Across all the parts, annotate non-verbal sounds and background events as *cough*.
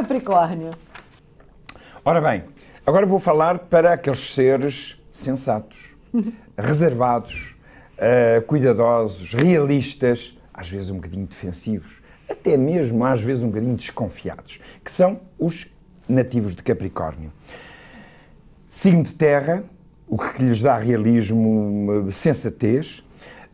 Capricórnio. Ora bem, agora vou falar para aqueles seres sensatos, uhum. reservados, uh, cuidadosos, realistas, às vezes um bocadinho defensivos, até mesmo às vezes um bocadinho desconfiados, que são os nativos de Capricórnio. Signo de terra, o que lhes dá realismo, eh, sensatez,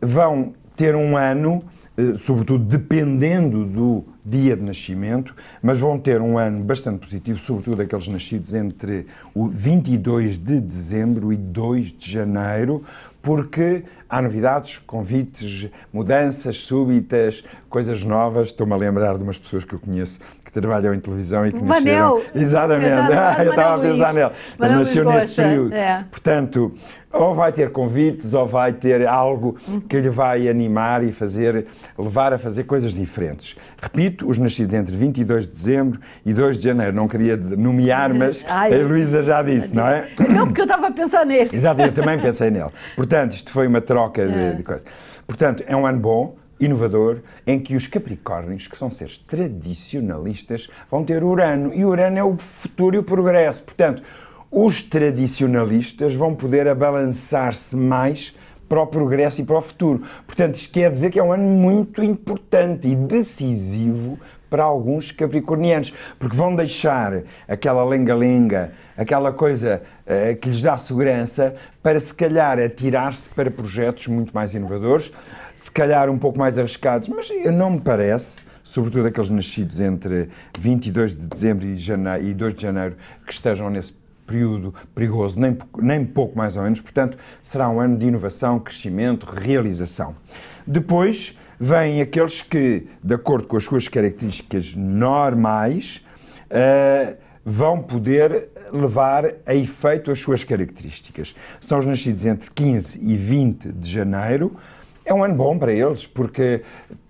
vão ter um ano, eh, sobretudo dependendo do dia de nascimento, mas vão ter um ano bastante positivo, sobretudo aqueles nascidos entre o 22 de dezembro e 2 de janeiro, porque há novidades, convites, mudanças súbitas, coisas novas. Estou-me a lembrar de umas pessoas que eu conheço que trabalham em televisão e que Manel. nasceram. *laughs* Exatamente, *laughs* Manel, ah, eu estava a pensar nele. Ele nasceu neste período. É. Portanto, ou vai ter convites, ou vai ter algo que lhe vai animar e fazer, levar a fazer coisas diferentes. Repito, os nascidos entre 22 de dezembro e 2 de janeiro. Não queria nomear, mas Ai, a Luísa já disse, não é? Não, porque eu estava a pensar nele. Exato, eu também pensei nele. Portanto, isto foi uma troca é. de, de coisas. Portanto, é um ano bom, inovador em que os Capricórnios, que são seres tradicionalistas, vão ter Urano. E Urano é o futuro e o progresso. Portanto, os tradicionalistas vão poder abalançar-se mais para o progresso e para o futuro. Portanto, isto quer dizer que é um ano muito importante e decisivo para alguns capricornianos, porque vão deixar aquela lenga-lenga, aquela coisa uh, que lhes dá segurança, para se calhar atirar-se para projetos muito mais inovadores, se calhar um pouco mais arriscados, mas não me parece, sobretudo aqueles nascidos entre 22 de dezembro e, janeiro, e 2 de janeiro, que estejam nesse período perigoso, nem, nem pouco mais ou menos. Portanto, será um ano de inovação, crescimento, realização. Depois vêm aqueles que, de acordo com as suas características normais, uh, vão poder levar a efeito as suas características. São os nascidos entre 15 e 20 de janeiro, é um ano bom para eles, porque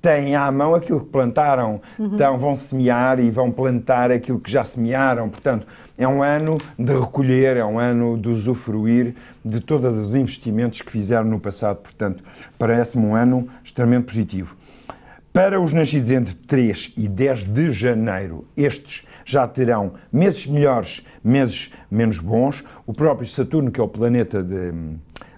têm à mão aquilo que plantaram, uhum. então vão semear e vão plantar aquilo que já semearam. Portanto, é um ano de recolher, é um ano de usufruir de todos os investimentos que fizeram no passado. Portanto, parece-me um ano extremamente positivo. Para os nascidos entre 3 e 10 de janeiro, estes já terão meses melhores, meses menos bons. O próprio Saturno, que é o planeta de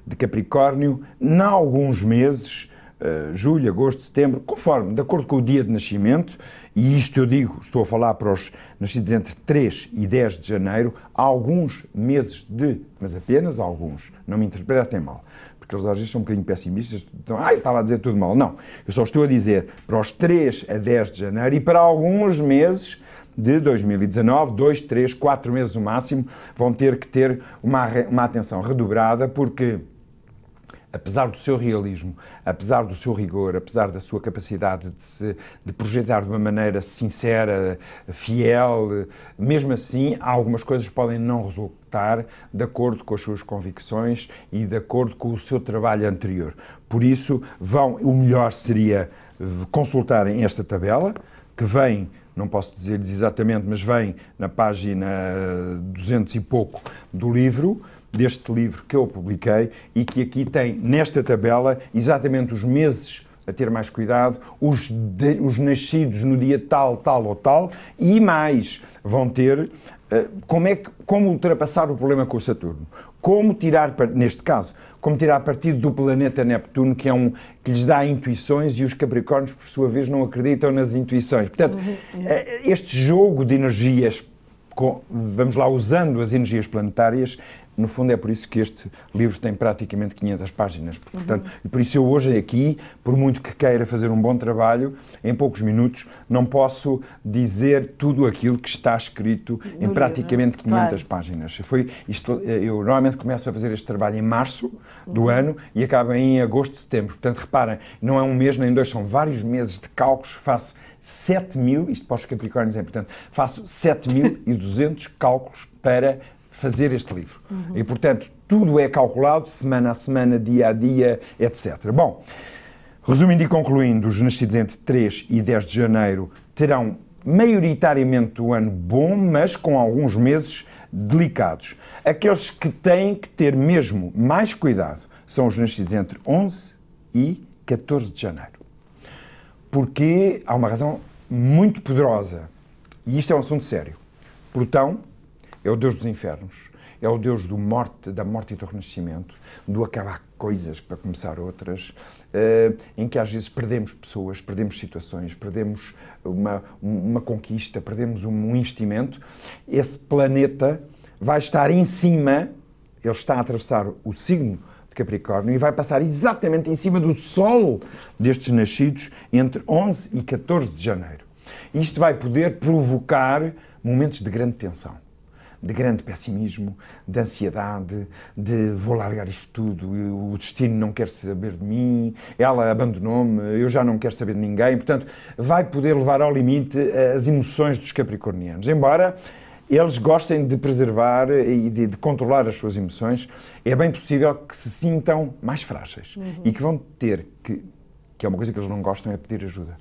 de Capricórnio, em alguns meses, uh, julho, agosto, setembro, conforme, de acordo com o dia de nascimento, e isto eu digo, estou a falar para os nascidos entre 3 e 10 de janeiro, há alguns meses de, mas apenas alguns, não me interpretem mal, porque eles às vezes são um bocadinho pessimistas, então, ah, eu estava a dizer tudo mal. Não, eu só estou a dizer para os 3 a 10 de janeiro e para alguns meses de 2019, dois, três, quatro meses no máximo, vão ter que ter uma, uma atenção redobrada, porque apesar do seu realismo, apesar do seu rigor, apesar da sua capacidade de, se, de projetar de uma maneira sincera, fiel, mesmo assim, algumas coisas podem não resultar de acordo com as suas convicções e de acordo com o seu trabalho anterior. Por isso, vão, o melhor seria consultarem esta tabela, que vem não posso dizer-lhes exatamente, mas vem na página 200 e pouco do livro, deste livro que eu publiquei e que aqui tem, nesta tabela, exatamente os meses a ter mais cuidado, os, de, os nascidos no dia tal, tal ou tal, e mais vão ter uh, como é que, como ultrapassar o problema com o Saturno, como tirar neste caso, como tirar partido do planeta Neptuno que é um que lhes dá intuições e os Capricórnios por sua vez não acreditam nas intuições. Portanto, uhum, uhum. Eh, este jogo de energias vamos lá usando as energias planetárias no fundo, é por isso que este livro tem praticamente 500 páginas. Uhum. Portanto, uhum. E por isso eu hoje aqui, por muito que queira fazer um bom trabalho, em poucos minutos não posso dizer tudo aquilo que está escrito no em livro, praticamente 500 né? claro. páginas. Foi isto, eh, eu normalmente começo a fazer este trabalho em março do uhum. ano e acaba em agosto, setembro. Portanto, reparem, não é um mês nem dois, são vários meses de cálculos. Faço 7 mil, isto para os Capricórnios é importante, faço 7.200 cálculos para fazer este livro. Uhum. E, portanto, tudo é calculado semana a semana, dia a dia, etc. Bom, resumindo e concluindo, os nascidos entre 3 e 10 de janeiro terão maioritariamente o ano bom, mas com alguns meses delicados. Aqueles que têm que ter mesmo mais cuidado são os nascidos entre 11 e 14 de janeiro. Porque há uma razão muito poderosa, e isto é um assunto sério. Plutão é o Deus dos infernos, é o Deus do morte, da morte e do renascimento, do acabar coisas para começar outras, uh, em que às vezes perdemos pessoas, perdemos situações, perdemos uma, uma conquista, perdemos um investimento. Esse planeta vai estar em cima, ele está a atravessar o signo de Capricórnio e vai passar exatamente em cima do Sol destes nascidos entre 11 e 14 de janeiro. Isto vai poder provocar momentos de grande tensão de grande pessimismo, de ansiedade, de vou largar isto tudo, o destino não quer saber de mim, ela abandonou-me, eu já não quero saber de ninguém. Portanto, vai poder levar ao limite eh, as emoções dos capricornianos. Embora eles gostem de preservar e de, de, controlar as suas emoções, é bem possível que se sintam mais frágeis uhum. e que vão ter que, que é uma coisa que eles não gostam, é pedir ajuda.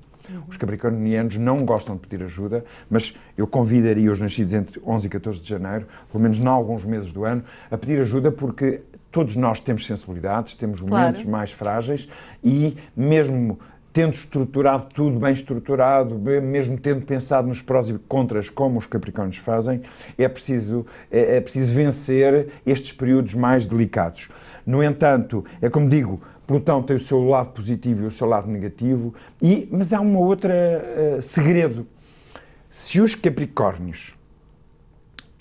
Os capricornianos não gostam de pedir ajuda, mas eu convidaria os nascidos entre 11 e 14 de janeiro, pelo menos em alguns meses do ano, a pedir ajuda porque todos nós temos sensibilidades, temos momentos claro. mais frágeis e mesmo tendo estruturado tudo bem estruturado, mesmo tendo pensado nos prós e contras como os Capricórnios fazem, é preciso, é, é preciso vencer estes períodos mais delicados. No entanto, é como digo, Plutão tem o seu lado positivo e o seu lado negativo, e, mas há uma outra uh, segredo. Se os Capricórnios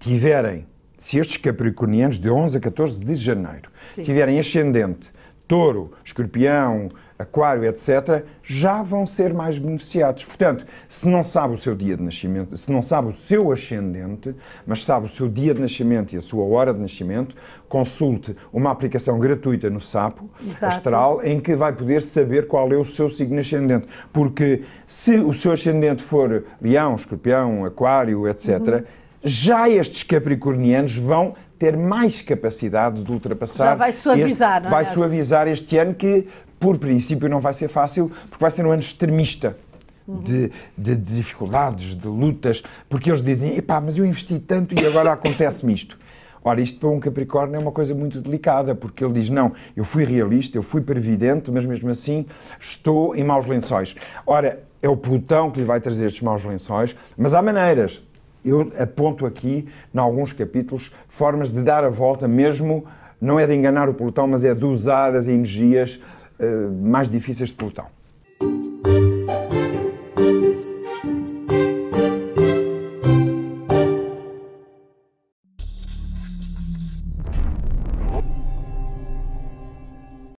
tiverem, se estes Capricornianos de 11 a 14 de janeiro Sim. tiverem ascendente touro, escorpião, aquário, etc., já vão ser mais beneficiados. Portanto, se não sabe o seu dia de nascimento, se não sabe o seu ascendente, mas sabe o seu dia de nascimento e a sua hora de nascimento, consulte uma aplicação gratuita no Sapo Exato. Astral, em que vai poder saber qual é o seu signo ascendente. Porque se o seu ascendente for leão, escorpião, aquário, etc., uhum já estes capricornianos vão ter mais capacidade de ultrapassar. Já vai suavizar, este, não é? Vai suavizar este ano que, por princípio, não vai ser fácil, porque vai ser um ano extremista. De, de, dificuldades, de lutas, porque eles dizem, epá, mas eu investi tanto e agora acontece-me isto. Ora, isto para um Capricórnio é uma coisa muito delicada, porque ele diz: não, eu fui realista, eu fui previdente, mas mesmo assim estou em maus lençóis. Ora, é o Plutão que lhe vai trazer estes maus lençóis, mas há maneiras eu aponto aqui, em alguns capítulos, formas de dar a volta, mesmo, não é de enganar o pelotão, mas é de usar as energias uh, mais difíceis de pelotão.